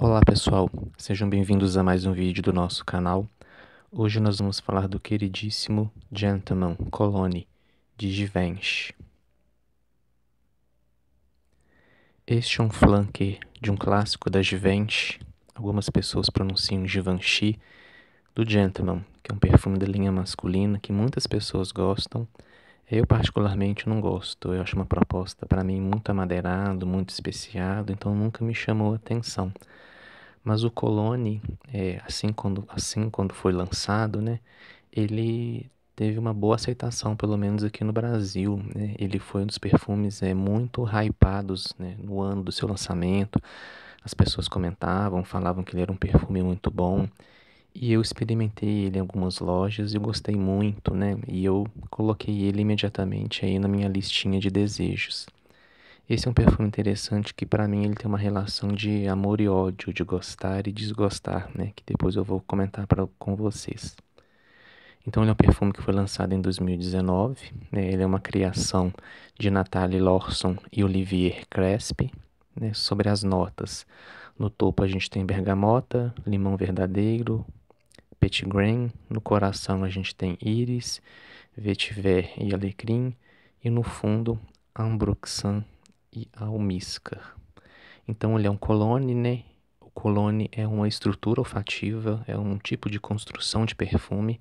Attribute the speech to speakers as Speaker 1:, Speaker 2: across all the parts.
Speaker 1: Olá pessoal, sejam bem-vindos a mais um vídeo do nosso canal. Hoje nós vamos falar do queridíssimo Gentleman Colony de Givenchy. Este é um flanker de um clássico da Givenchy, algumas pessoas pronunciam Givenchy, do Gentleman, que é um perfume da linha masculina que muitas pessoas gostam eu particularmente não gosto. Eu acho uma proposta para mim muito amadeirado, muito especiado, então nunca me chamou atenção. Mas o Colone, é, assim quando assim quando foi lançado, né, ele teve uma boa aceitação, pelo menos aqui no Brasil. Né? Ele foi um dos perfumes é, muito hypados né, no ano do seu lançamento. As pessoas comentavam, falavam que ele era um perfume muito bom. E eu experimentei ele em algumas lojas e eu gostei muito, né? E eu coloquei ele imediatamente aí na minha listinha de desejos. Esse é um perfume interessante que para mim ele tem uma relação de amor e ódio, de gostar e desgostar, né? Que depois eu vou comentar pra, com vocês. Então ele é um perfume que foi lançado em 2019, né? Ele é uma criação de Natalie Lorson e Olivier Crespi, né? Sobre as notas. No topo a gente tem bergamota, limão verdadeiro, petgrain, no coração a gente tem íris, vetiver e alecrim, e no fundo ambroxan e almíscar. Então ele é um colone, né? O colone é uma estrutura olfativa, é um tipo de construção de perfume.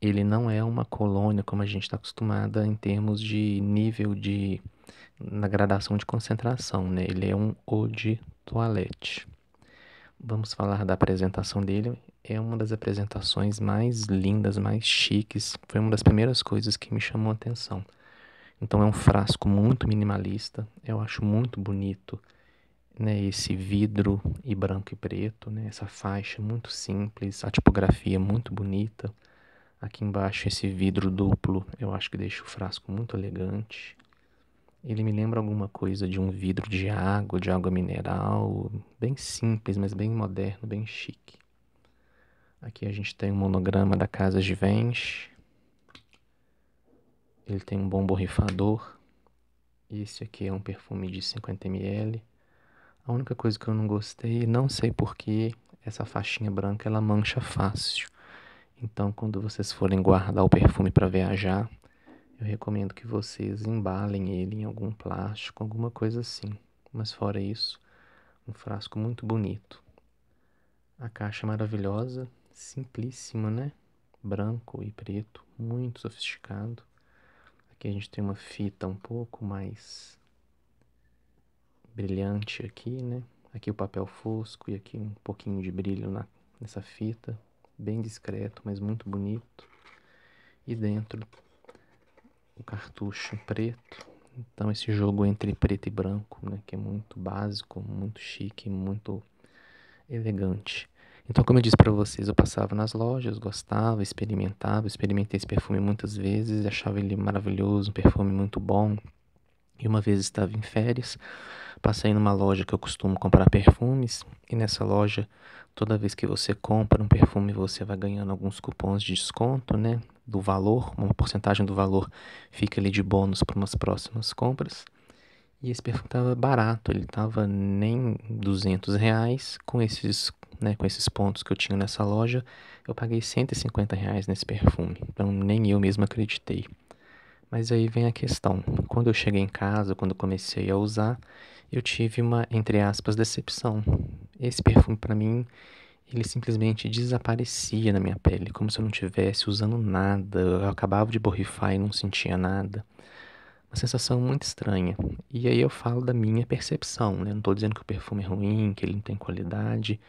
Speaker 1: Ele não é uma colônia como a gente está acostumada em termos de nível de na gradação de concentração, né? Ele é um eau de toilette. Vamos falar da apresentação dele é uma das apresentações mais lindas, mais chiques. Foi uma das primeiras coisas que me chamou a atenção. Então é um frasco muito minimalista, eu acho muito bonito, né, esse vidro e branco e preto, né, essa faixa muito simples, a tipografia muito bonita. Aqui embaixo esse vidro duplo, eu acho que deixa o frasco muito elegante. Ele me lembra alguma coisa de um vidro de água, de água mineral, bem simples, mas bem moderno, bem chique. Aqui a gente tem um monograma da Casa de Vens. Ele tem um bom borrifador. Esse aqui é um perfume de 50ml. A única coisa que eu não gostei, não sei porquê, essa faixinha branca ela mancha fácil. Então, quando vocês forem guardar o perfume para viajar, eu recomendo que vocês embalem ele em algum plástico, alguma coisa assim. Mas fora isso, um frasco muito bonito. A caixa é maravilhosa, simplíssima, né? Branco e preto, muito sofisticado. Aqui a gente tem uma fita um pouco mais brilhante aqui, né? Aqui o papel fosco e aqui um pouquinho de brilho na, nessa fita. Bem discreto, mas muito bonito. E dentro o cartucho preto. Então esse jogo entre preto e branco, né? Que é muito básico, muito chique, muito elegante. Então, como eu disse para vocês, eu passava nas lojas, gostava, experimentava, experimentei esse perfume muitas vezes, achava ele maravilhoso, um perfume muito bom. E uma vez estava em férias, passei numa loja que eu costumo comprar perfumes, e nessa loja, toda vez que você compra um perfume, você vai ganhando alguns cupons de desconto, né? Do valor, uma porcentagem do valor fica ali de bônus para umas próximas compras. E esse perfume estava barato, ele estava nem 200 reais, com esses né, com esses pontos que eu tinha nessa loja, eu paguei 150 reais nesse perfume. Então nem eu mesmo acreditei. Mas aí vem a questão. Quando eu cheguei em casa, quando comecei a usar, eu tive uma, entre aspas, decepção. Esse perfume para mim, ele simplesmente desaparecia na minha pele, como se eu não tivesse usando nada. Eu acabava de borrifar e não sentia nada. Uma sensação muito estranha. E aí eu falo da minha percepção, né? Não estou dizendo que o perfume é ruim, que ele não tem qualidade,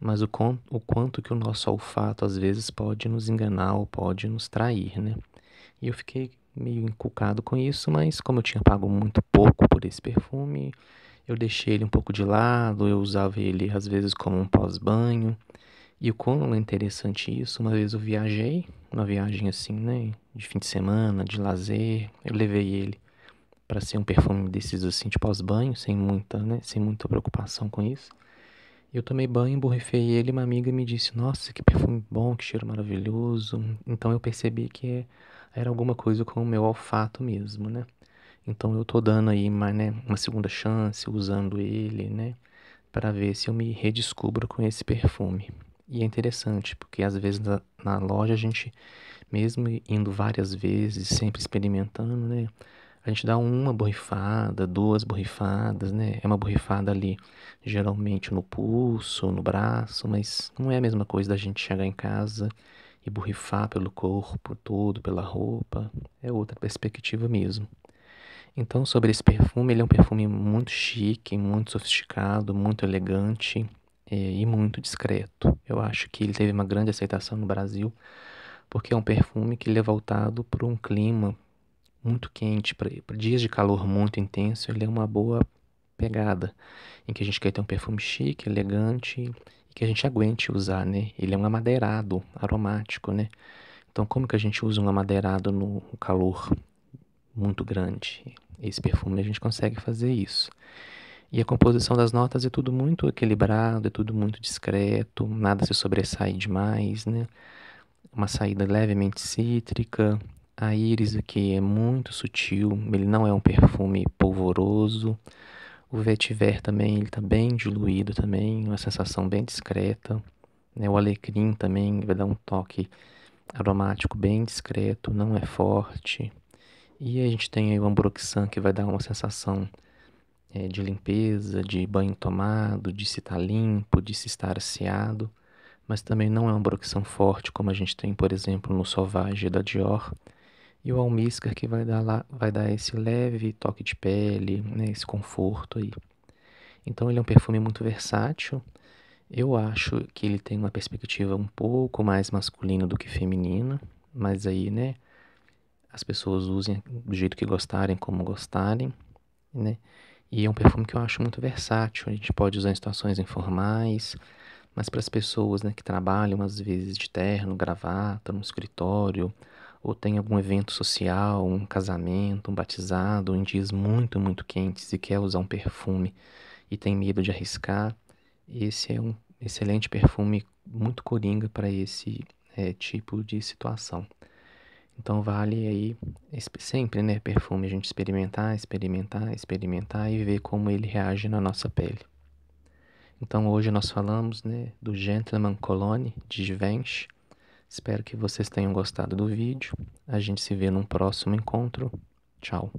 Speaker 1: mas o, o quanto que o nosso olfato às vezes pode nos enganar ou pode nos trair, né? E eu fiquei meio encucado com isso, mas como eu tinha pago muito pouco por esse perfume, eu deixei ele um pouco de lado, eu usava ele às vezes como um pós-banho. E o quão é interessante isso, uma vez eu viajei, uma viagem assim, né, de fim de semana, de lazer, eu levei ele para ser um perfume desses assim de pós-banho, sem muita, né, sem muita preocupação com isso. Eu tomei banho, emborrifei ele e uma amiga me disse: Nossa, que perfume bom, que cheiro maravilhoso. Então eu percebi que era alguma coisa com o meu olfato mesmo, né? Então eu tô dando aí uma, né, uma segunda chance, usando ele, né? Para ver se eu me redescubro com esse perfume. E é interessante, porque às vezes na, na loja a gente, mesmo indo várias vezes, sempre experimentando, né? A gente dá uma borrifada, duas borrifadas, né? É uma borrifada ali, geralmente no pulso, no braço, mas não é a mesma coisa da gente chegar em casa e borrifar pelo corpo todo, pela roupa. É outra perspectiva mesmo. Então, sobre esse perfume, ele é um perfume muito chique, muito sofisticado, muito elegante é, e muito discreto. Eu acho que ele teve uma grande aceitação no Brasil, porque é um perfume que ele é voltado para um clima, muito quente, para dias de calor muito intenso, ele é uma boa pegada, em que a gente quer ter um perfume chique, elegante e que a gente aguente usar, né? Ele é um amadeirado, aromático, né? Então, como que a gente usa um amadeirado no calor muito grande? Esse perfume a gente consegue fazer isso. E a composição das notas é tudo muito equilibrado, é tudo muito discreto, nada se sobressai demais, né? Uma saída levemente cítrica, a íris aqui é muito sutil, ele não é um perfume polvoroso. O vetiver também, ele tá bem diluído também, uma sensação bem discreta. Né? O alecrim também vai dar um toque aromático bem discreto, não é forte. E a gente tem aí o ambroxan, que vai dar uma sensação é, de limpeza, de banho tomado, de se estar tá limpo, de se estar aseado. Mas também não é um ambroxan forte, como a gente tem, por exemplo, no Sauvage da Dior, e o almíscar que vai dar, lá, vai dar esse leve toque de pele, né, esse conforto aí. Então ele é um perfume muito versátil. Eu acho que ele tem uma perspectiva um pouco mais masculina do que feminina, mas aí, né, as pessoas usem do jeito que gostarem, como gostarem, né? E é um perfume que eu acho muito versátil. A gente pode usar em situações informais, mas para as pessoas, né, que trabalham às vezes de terno, gravata, no escritório, ou tem algum evento social, um casamento, um batizado, em dias muito, muito quentes e quer usar um perfume e tem medo de arriscar, esse é um excelente perfume, muito coringa para esse é, tipo de situação. Então vale aí sempre, né, perfume, a gente experimentar, experimentar, experimentar e ver como ele reage na nossa pele. Então hoje nós falamos, né, do Gentleman Cologne de Givenchy, Espero que vocês tenham gostado do vídeo. A gente se vê num próximo encontro. Tchau.